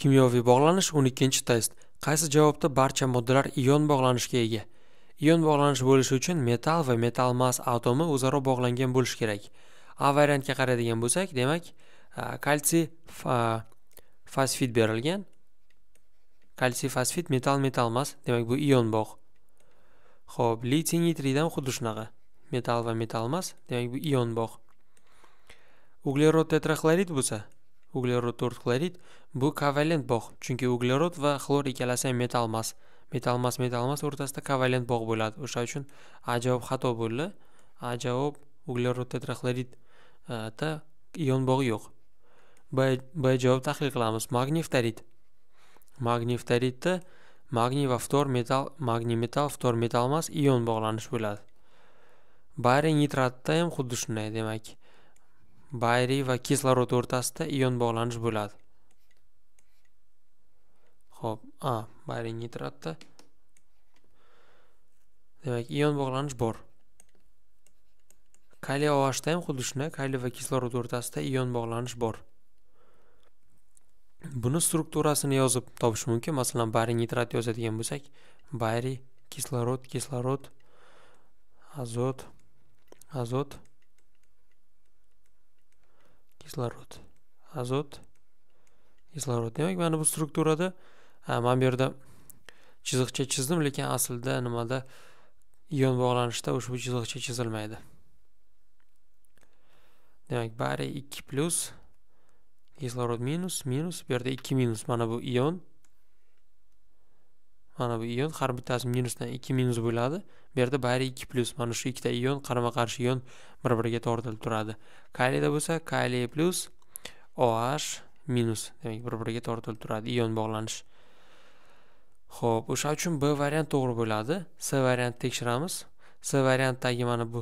kimyoviy bog'lanish 12 test qaysi javobda barcha moddalar ion bog'lanishga ega ion bog'lanish bo'lishi uchun metal va metal mas atomi o'zaro bog'langan bo'lishi kerak a variantga qaraydigan bo'lsak demak kalsiy fosfid berilgan kalsiy fosfid metal metal mas demak bu ion bog' ho'p litiy nitriyda ham xuddi shunaqa metal va metal mas demak bu ion bog' uglerod tetraxlorid bo'lsa uglerod to'rt xlorid bu kovalent bog' chunki uglerod va xlor ikkalasi ham metalmas metalmas metalmas o'rtasida kovalent bog' bo'ladi o'sha uchun a javob xato bo'ldi a javob uglerod tetraxloridda ion bog'i yo'q b b javob tahlil qilamiz magniy magniftaridda magniy va ftor metal magniy metal ftor metalmas ion bog'lanish bo'ladi bari nitratda ham xuddi shunday demak bayriy va kislorod o'rtasida ion bog'lanish bo'ladi ho'p a bayriy nitratda demak ion bog'lanish bor kaliy ohda ham xuddi shunday kaliy va kislorod o'rtasida ion bog'lanish bor buni strukturasini yozib topish mumkin masalan bariy nitrat yozadigan bo'lsak bariy kislorod kislorod azot azot kislorod azot kislorod demak mana bu strukturada men bu yerda chiziqcha chizdim lekin aslida nimada ion bog'lanishda ushbu chiziqcha chizilmaydi demak bari ikki plyus kislorod minus minus bu yerda ikki minus mana bu ion mana bu ion har bittasi minusdan ikki minus bo'ladi bu yerda bari ikki plyus mana shu ikkita ion qarama qarshi ion bir biriga tortilib turadi kaliyda bo'lsa kaliy plyus oh minus demak bir biriga tortilib turadi ion bog'lanish ho'p o'sha uchun b variant to'g'ri bo'ladi s variantni tekshiramiz s variantdagi mana bu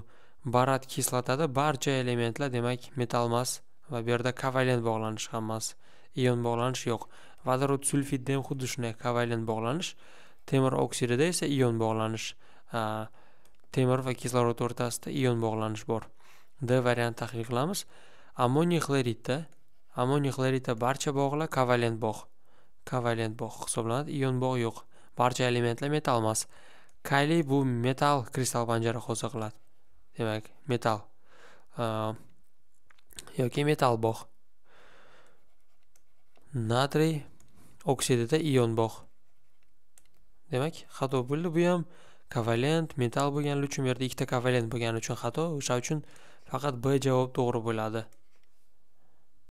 barat kislotada barcha elementlar demak metal emas va bu yerda kovalent bog'lanish hammasi ion bog'lanish yo'q vodorod sulfidda ham xuddi shunday kovalent bog'lanish temir oksidida esa ion bog'lanish temir va kislorod o'rtasida ion bog'lanish bor d variantni tahlil qilamiz ammoniy xloridda ammoniy xloridda barcha bog'lar kovalent bog' kovalent bog' hisoblanadi ion bog' yo'q barcha elementlar metal emas kaliy bu metal kristall panjara hosil qiladi demak metal yoki metal bog' natriy oksidida ion bog' demak xato bo'ldi bu ham kovalent metal bo'lgani uchun bu yerda ikkita kovalent bo'lgani uchun xato o'sha uchun faqat b javob to'g'ri bo'ladi